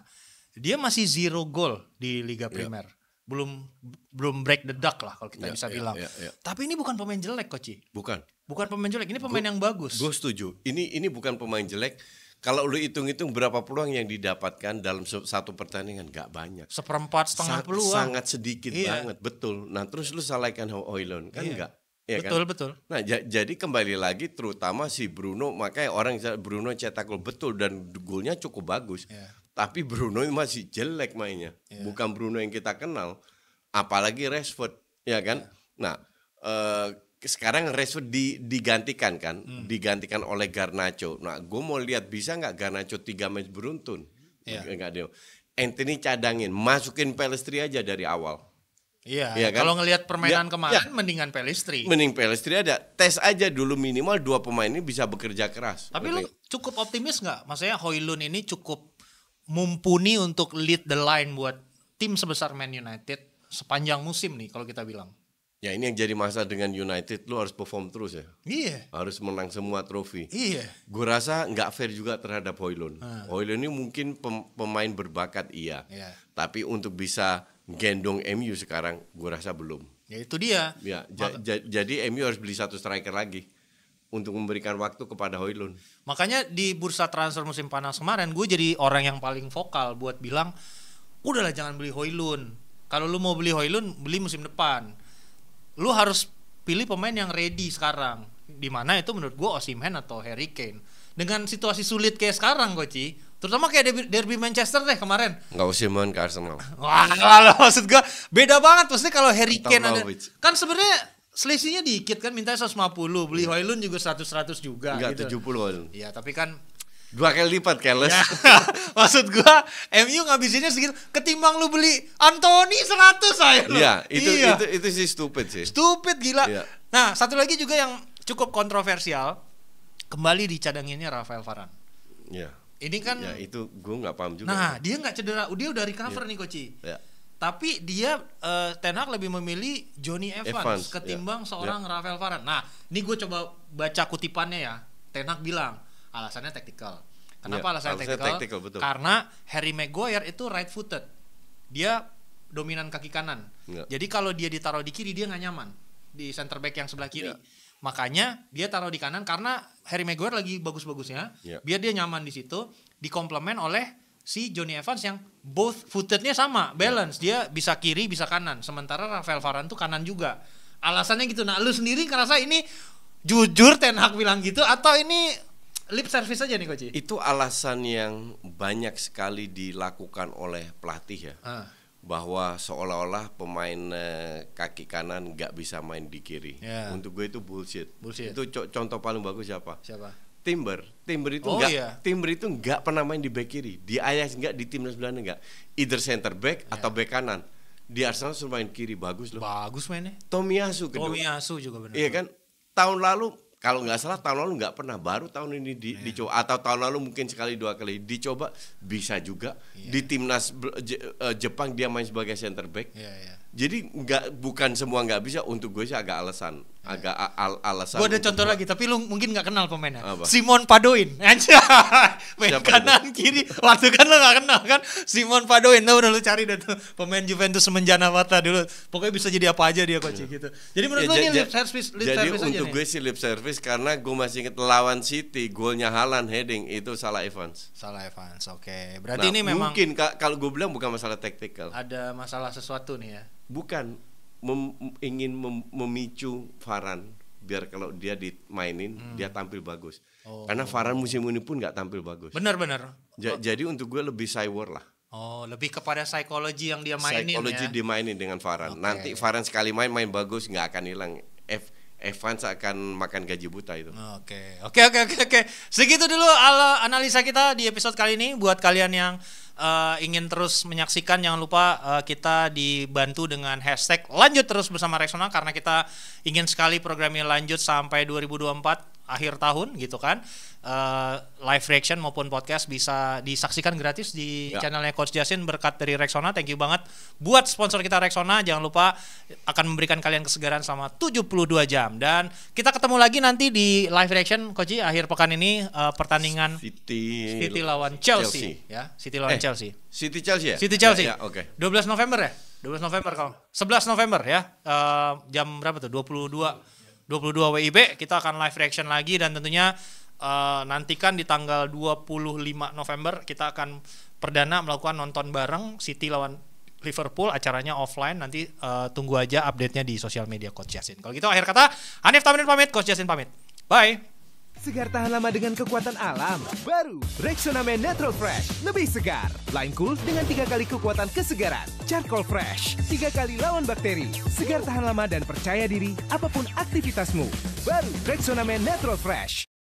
dia masih zero goal di Liga iya. Primer belum belum break the duck lah kalau kita yeah, bisa yeah, bilang. Yeah, yeah. Tapi ini bukan pemain jelek, Koci. Bukan. Bukan pemain jelek, ini pemain gua, yang bagus. Gue setuju. Ini ini bukan pemain jelek. Kalau lu hitung-hitung berapa peluang yang didapatkan dalam satu pertandingan gak banyak. Seperempat setengah Sa peluang. Sangat sedikit iya. banget, betul. Nah, terus lu salahkan oilon kan enggak? Iya. Ya betul kan? betul. Nah jadi kembali lagi terutama si Bruno makanya orang Bruno cetak gol betul dan golnya cukup bagus. Yeah. Tapi Bruno masih jelek mainnya. Yeah. Bukan Bruno yang kita kenal, apalagi Rashford, ya kan? Yeah. Nah, eh, sekarang Rashford di, digantikan kan, hmm. digantikan oleh Garnacho. Nah, gue mau lihat bisa nggak Garnacho tiga match beruntun? Yeah. Enggak dia. Anthony cadangin, masukin Pelestri aja dari awal. Iya, ya kan? kalau ngelihat permainan ya, kemarin ya. mendingan Pelestri. Mending Pelestri ada. Tes aja dulu minimal dua pemain ini bisa bekerja keras. Tapi lu cukup optimis nggak? Maksudnya Hoylun ini cukup mumpuni untuk lead the line buat tim sebesar Man United sepanjang musim nih kalau kita bilang. Ya ini yang jadi masa dengan United, lu harus perform terus ya. Iya. Harus menang semua trofi. Iya. Gue rasa nggak fair juga terhadap Hoylun Hmm. Ah. Hoylun ini mungkin pemain berbakat iya. Yeah. Tapi untuk bisa gendong MU sekarang, gue rasa belum. Ya itu dia. Ya, ja, ja, jadi MU harus beli satu striker lagi untuk memberikan waktu kepada Hoylun. Makanya di bursa transfer musim panas kemarin gue jadi orang yang paling vokal buat bilang udahlah jangan beli Hoylun. Kalau lu mau beli Hoylun beli musim depan. Lu harus pilih pemain yang ready sekarang. Di mana itu menurut gue Osimhen atau Harry Kane. Dengan situasi sulit kayak sekarang gue Ci, terutama kayak derby Manchester deh kemarin. Enggak Osimhen ke Arsenal. Wah, kalau maksud gue beda banget maksudnya kalau Harry Kane ada. Kan sebenarnya selisihnya dikit kan minta 150 beli yeah. Hoylun juga 100 100 juga Enggak, gitu. 70 Hoylun. Iya, tapi kan dua kali lipat keles. Ya. Maksud gua MU ngabisinnya segitu ketimbang lu beli Anthony 100 saya. Iya, itu, iya. itu itu sih stupid sih. Stupid gila. Iya. Nah, satu lagi juga yang cukup kontroversial kembali dicadanginnya Rafael Varane. Iya. Ini kan ya, itu gua nggak paham juga. Nah, dia nggak cedera, dia udah recover iya. nih Koci. Iya tapi dia uh, Ten Hag lebih memilih Johnny Evans, Evans ketimbang yeah. seorang yeah. Rafael Varane. Nah, ini gue coba baca kutipannya ya. Ten Hag bilang alasannya taktikal. Kenapa yeah, alasannya taktikal? Karena Harry Maguire itu right footed. Dia dominan kaki kanan. Yeah. Jadi kalau dia ditaruh di kiri dia nggak nyaman di center back yang sebelah kiri. Yeah. Makanya dia taruh di kanan karena Harry Maguire lagi bagus-bagusnya. Yeah. Biar dia nyaman di situ, dikomplemen oleh si Johnny Evans yang both footednya sama, balance. Dia bisa kiri, bisa kanan. Sementara Rafael Varane tuh kanan juga. Alasannya gitu. Nah, lu sendiri ngerasa ini jujur Ten Hag bilang gitu atau ini lip service aja nih Koci? Itu alasan yang banyak sekali dilakukan oleh pelatih ya. Ah. Bahwa seolah-olah pemain eh, kaki kanan nggak bisa main di kiri. Yeah. Untuk gue itu bullshit. bullshit. Itu co contoh paling bagus siapa? Siapa? Timber, Timber itu oh, iya. Timber itu enggak pernah main di back kiri. Di Ajax enggak, di timnas Belanda enggak. Either center back yeah. atau back kanan. Di Arsenal suruh main kiri bagus loh. Bagus mainnya. Tomiyasu kedua. Tomiyasu juga benar. Iya kan? Tahun lalu kalau nggak salah tahun lalu nggak pernah baru tahun ini di, yeah. dicoba atau tahun lalu mungkin sekali dua kali dicoba bisa juga yeah. di timnas eh, Jepang dia main sebagai center back yeah, yeah. jadi nggak bukan semua nggak bisa untuk gue sih agak alasan agak al alasan. Gue ada contoh lagi, tapi lu mungkin gak kenal pemainnya. Apa? Simon Padoin, Main Siapa kanan itu? kiri. Waktu kan lu nggak kenal kan, Simon Padoin. Lu udah lu cari deh tuh pemain Juventus semenjana mata dulu. Pokoknya bisa jadi apa aja dia coach iya. gitu. Jadi menurut ya, lu ini lip service, lip jadi service untuk gue sih lip service karena gue masih inget lawan City, golnya Halan heading itu salah Evans. Salah Evans, oke. Okay. Berarti nah, ini memang mungkin kalau gue bilang bukan masalah taktikal. Ada masalah sesuatu nih ya. Bukan mem ingin mem memicu Farhan biar kalau dia dimainin hmm. dia tampil bagus. Oh. Karena Farhan musim ini pun nggak tampil bagus. Benar-benar. Ja Jadi untuk gue lebih cyber lah. Oh, lebih kepada psikologi yang dia mainin ya? Psikologi ya? dimainin dengan Farhan. Okay. Nanti Farhan sekali main main bagus nggak akan hilang. F Evans akan makan gaji buta itu. Oke, okay. oke, okay, oke, okay, oke, oke. Segitu dulu ala analisa kita di episode kali ini. Buat kalian yang uh, ingin terus menyaksikan jangan lupa uh, kita dibantu dengan hashtag lanjut terus bersama Rexona karena kita ingin sekali program ini lanjut sampai 2024 akhir tahun gitu kan uh, live reaction maupun podcast bisa disaksikan gratis di ya. channelnya Coach Jasin berkat dari Rexona thank you banget buat sponsor kita Rexona jangan lupa akan memberikan kalian kesegaran selama 72 jam dan kita ketemu lagi nanti di live reaction Coach akhir pekan ini uh, pertandingan City, City lawan Chelsea, Chelsea ya City lawan eh, Chelsea City Chelsea ya City Chelsea ya, ya, oke okay. 12 November ya 12 November kalau 11 November ya uh, jam berapa tuh 22 22 WIB kita akan live reaction lagi dan tentunya uh, nantikan di tanggal 25 November kita akan perdana melakukan nonton bareng City lawan Liverpool acaranya offline nanti uh, tunggu aja update-nya di sosial media Coach Yasin. Kalau gitu akhir kata Hanif Tamrin pamit, Coach Yasin pamit. Bye. Segar tahan lama dengan kekuatan alam. Baru Rexona Men Natural Fresh. Lebih segar. Line Cool dengan tiga kali kekuatan kesegaran. Charcoal Fresh. Tiga kali lawan bakteri. Segar tahan lama dan percaya diri apapun aktivitasmu. Baru Rexona Men Natural Fresh.